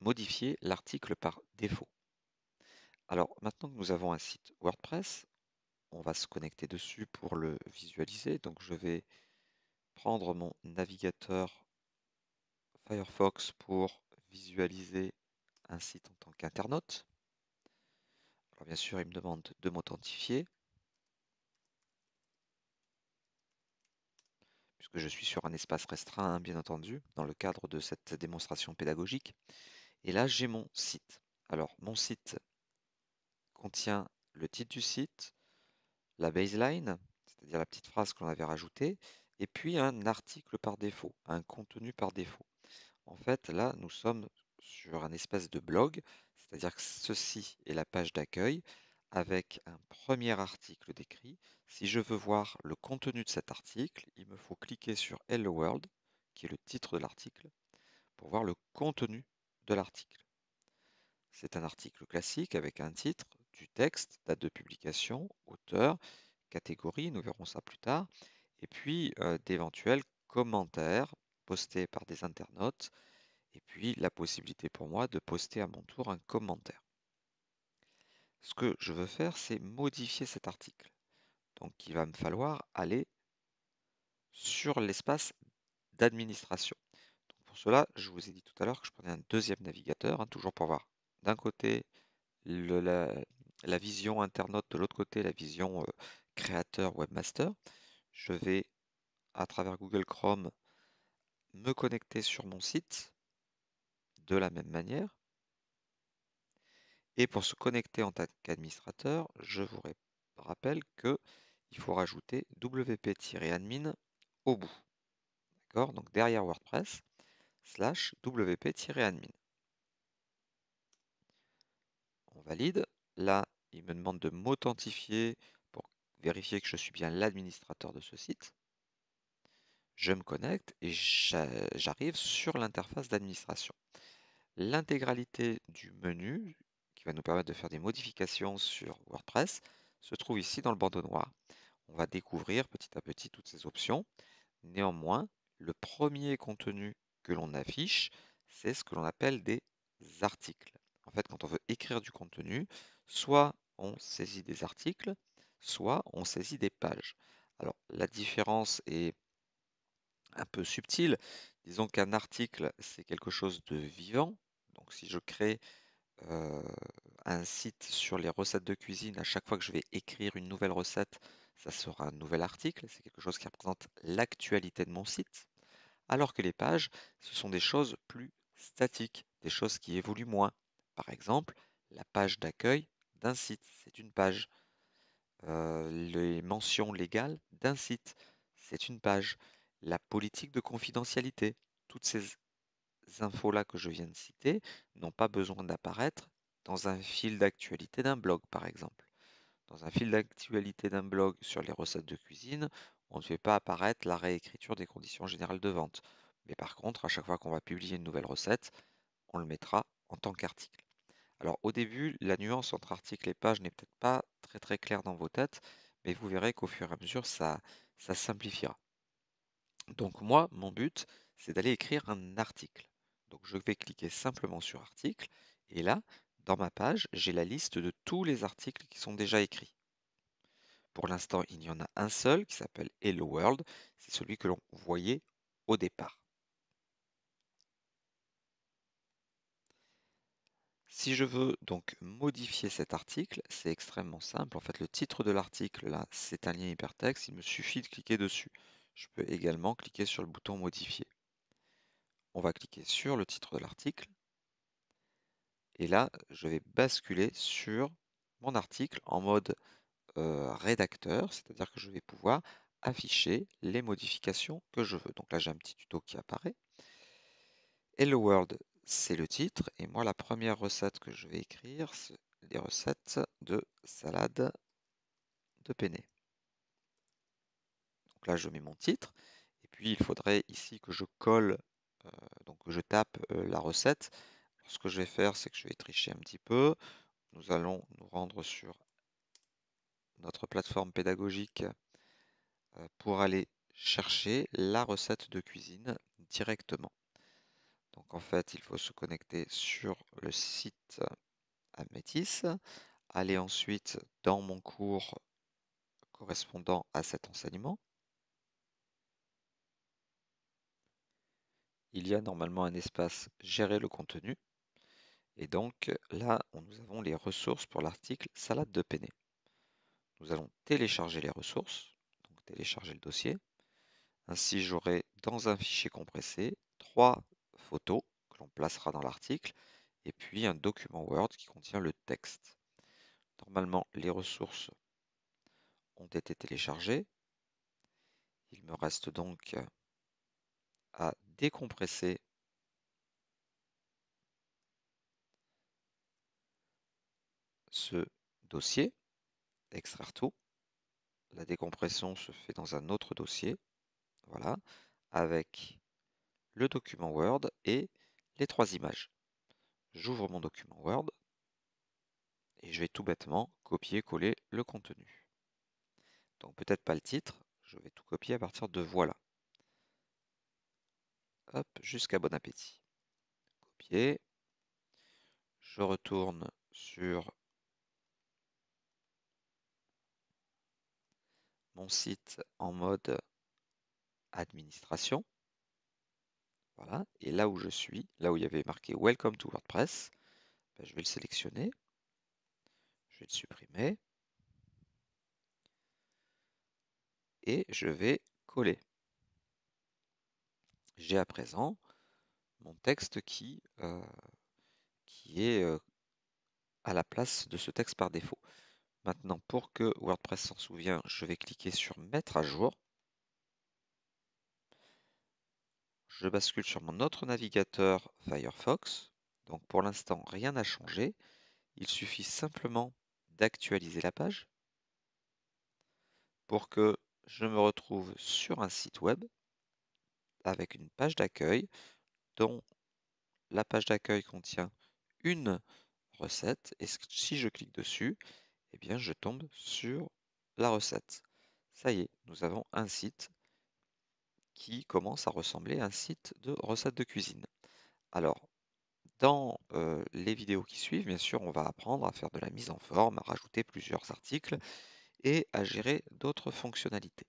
modifier l'article par défaut. Alors maintenant que nous avons un site WordPress, on va se connecter dessus pour le visualiser. Donc je vais prendre mon navigateur Firefox pour visualiser un site en tant qu'internaute. Alors bien sûr, il me demande de m'authentifier. Puisque je suis sur un espace restreint, hein, bien entendu, dans le cadre de cette démonstration pédagogique. Et là, j'ai mon site. Alors, mon site contient le titre du site, la baseline, c'est-à-dire la petite phrase qu'on avait rajoutée, et puis un article par défaut, un contenu par défaut. En fait, là, nous sommes sur un espèce de blog, c'est-à-dire que ceci est la page d'accueil avec un premier article décrit. Si je veux voir le contenu de cet article, il me faut cliquer sur Hello World, qui est le titre de l'article, pour voir le contenu l'article. C'est un article classique avec un titre, du texte, date de publication, auteur, catégorie, nous verrons ça plus tard, et puis euh, d'éventuels commentaires postés par des internautes, et puis la possibilité pour moi de poster à mon tour un commentaire. Ce que je veux faire, c'est modifier cet article. Donc il va me falloir aller sur l'espace d'administration cela, je vous ai dit tout à l'heure que je prenais un deuxième navigateur, hein, toujours pour voir d'un côté la, vision internaute, de l'autre côté la vision euh, créateur webmaster. Je vais, à travers Google Chrome, me connecter sur mon site de la même manière. Et pour se connecter en tant qu'administrateur, je vous rappelle qu'il faut rajouter wp-admin au bout. D'accord Donc derrière WordPress, slash wp-admin. On valide. Là, il me demande de m'authentifier pour vérifier que je suis bien l'administrateur de ce site. Je me connecte et j'arrive sur l'interface d'administration. L'intégralité du menu qui va nous permettre de faire des modifications sur WordPress se trouve ici dans le bandeau noir. On va découvrir petit à petit toutes ces options. Néanmoins, le premier contenu l'on affiche, c'est ce que l'on appelle des articles. En fait, quand on veut écrire du contenu, soit on saisit des articles, soit on saisit des pages. Alors, la différence est un peu subtile. Disons qu'un article, c'est quelque chose de vivant. Donc, si je crée euh, un site sur les recettes de cuisine, à chaque fois que je vais écrire une nouvelle recette, ça sera un nouvel article. C'est quelque chose qui représente l'actualité de mon site alors que les pages, ce sont des choses plus statiques, des choses qui évoluent moins. Par exemple, la page d'accueil d'un site, c'est une page. Euh, les mentions légales d'un site, c'est une page. La politique de confidentialité, toutes ces infos-là que je viens de citer n'ont pas besoin d'apparaître dans un fil d'actualité d'un blog, par exemple. Dans un fil d'actualité d'un blog sur les recettes de cuisine, on ne fait pas apparaître la réécriture des conditions générales de vente. Mais par contre, à chaque fois qu'on va publier une nouvelle recette, on le mettra en tant qu'article. Alors au début, la nuance entre article et page n'est peut-être pas très très claire dans vos têtes, mais vous verrez qu'au fur et à mesure, ça, ça simplifiera. Donc moi, mon but, c'est d'aller écrire un article. Donc je vais cliquer simplement sur article, et là, dans ma page, j'ai la liste de tous les articles qui sont déjà écrits. Pour l'instant, il y en a un seul qui s'appelle Hello World. C'est celui que l'on voyait au départ. Si je veux donc modifier cet article, c'est extrêmement simple. En fait, le titre de l'article, là, c'est un lien hypertexte. Il me suffit de cliquer dessus. Je peux également cliquer sur le bouton Modifier. On va cliquer sur le titre de l'article. Et là, je vais basculer sur mon article en mode rédacteur, c'est-à-dire que je vais pouvoir afficher les modifications que je veux. Donc là, j'ai un petit tuto qui apparaît. Hello World, c'est le titre. Et moi, la première recette que je vais écrire, c'est les recettes de salade de penne. Donc là, je mets mon titre. Et puis, il faudrait ici que je colle, donc que je tape la recette. Ce que je vais faire, c'est que je vais tricher un petit peu. Nous allons nous rendre sur notre plateforme pédagogique euh, pour aller chercher la recette de cuisine directement. Donc en fait, il faut se connecter sur le site Amétis, aller ensuite dans mon cours correspondant à cet enseignement. Il y a normalement un espace Gérer le contenu. Et donc là, nous avons les ressources pour l'article salade de Péné ». Nous allons télécharger les ressources, donc télécharger le dossier. Ainsi, j'aurai dans un fichier compressé trois photos que l'on placera dans l'article et puis un document Word qui contient le texte. Normalement, les ressources ont été téléchargées. Il me reste donc à décompresser dossier, extraire tout. La décompression se fait dans un autre dossier, voilà, avec le document Word et les trois images. J'ouvre mon document Word et je vais tout bêtement copier-coller le contenu. Donc peut-être pas le titre, je vais tout copier à partir de voilà. Hop, jusqu'à bon appétit. Copier. Je retourne sur site en mode administration. Voilà. Et là où je suis, là où il y avait marqué Welcome to WordPress, ben, je vais le sélectionner. Je vais le supprimer. Et je vais coller. J'ai à présent mon texte qui, euh, qui est euh, à la place de ce texte par défaut. Maintenant, pour que WordPress s'en souvient, je vais cliquer sur Mettre à jour. Je bascule sur mon autre navigateur Firefox. Donc pour l'instant, rien n'a changé. Il suffit simplement d'actualiser la page pour que je me retrouve sur un site web avec une page d'accueil dont la page d'accueil contient une recette. Et si je clique dessus, eh bien je tombe sur la recette. Ça y est, nous avons un site qui commence à ressembler à un site de recettes de cuisine. Alors, dans euh, les vidéos qui suivent, bien sûr, on va apprendre à faire de la mise en forme, à rajouter plusieurs articles et à gérer d'autres fonctionnalités.